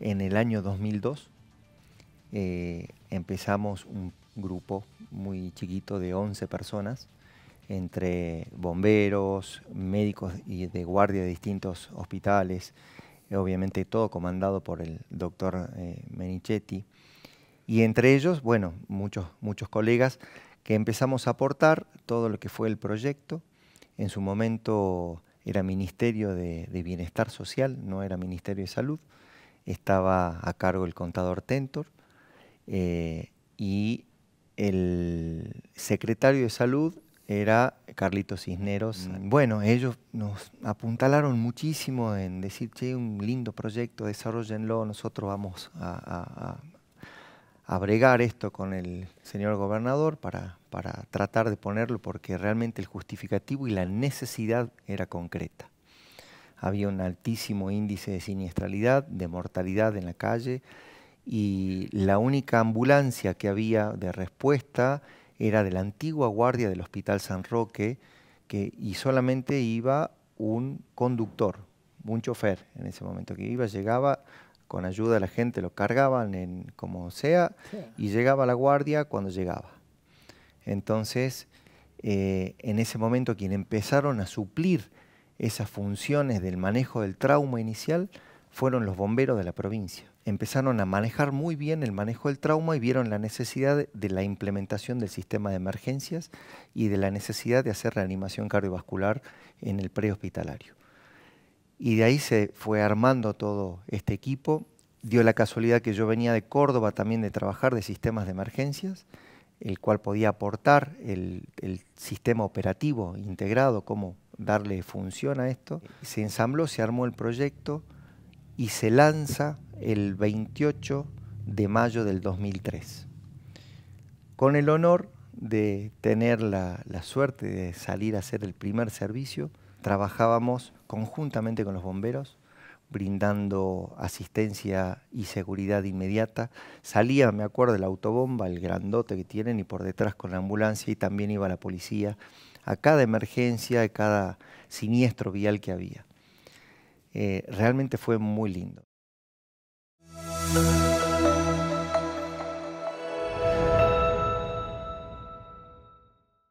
En el año 2002 eh, empezamos un grupo muy chiquito de 11 personas, entre bomberos, médicos y de guardia de distintos hospitales, obviamente todo comandado por el doctor eh, Menichetti. Y entre ellos, bueno, muchos, muchos colegas que empezamos a aportar todo lo que fue el proyecto. En su momento era Ministerio de Bienestar Social, no era Ministerio de Salud estaba a cargo el contador Tentor eh, y el secretario de salud era Carlitos Cisneros. Mm. Bueno, ellos nos apuntalaron muchísimo en decir, che, un lindo proyecto, desarrollenlo, nosotros vamos a, bregar esto con el señor gobernador para tratar de ponerlo porque realmente el justificativo y la necesidad era concreta había un altísimo índice de siniestralidad, de mortalidad en la calle, y la única ambulancia que había de respuesta era de la antigua guardia del Hospital San Roque, que, y solamente iba un conductor, un chofer en ese momento que iba, llegaba con ayuda de la gente, lo cargaban en, como sea, y llegaba la guardia cuando llegaba. Entonces, eh, en ese momento quien empezaron a suplir esas funciones del manejo del trauma inicial fueron los bomberos de la provincia. Empezaron a manejar muy bien el manejo del trauma y vieron la necesidad de la implementación del sistema de emergencias y de la necesidad de hacer reanimación cardiovascular en el prehospitalario. Y de ahí se fue armando todo este equipo. Dio la casualidad que yo venía de Córdoba también de trabajar de sistemas de emergencias, el cual podía aportar el, el sistema operativo integrado como darle función a esto. Se ensambló, se armó el proyecto y se lanza el 28 de mayo del 2003, con el honor de tener la, suerte de salir a hacer el primer servicio. Trabajábamos conjuntamente con los bomberos, brindando asistencia y seguridad inmediata. Salía, me acuerdo, la autobomba, el grandote que tienen, y por detrás con la ambulancia, y también iba la policía a cada emergencia, a cada siniestro vial que había. Eh, realmente fue muy lindo.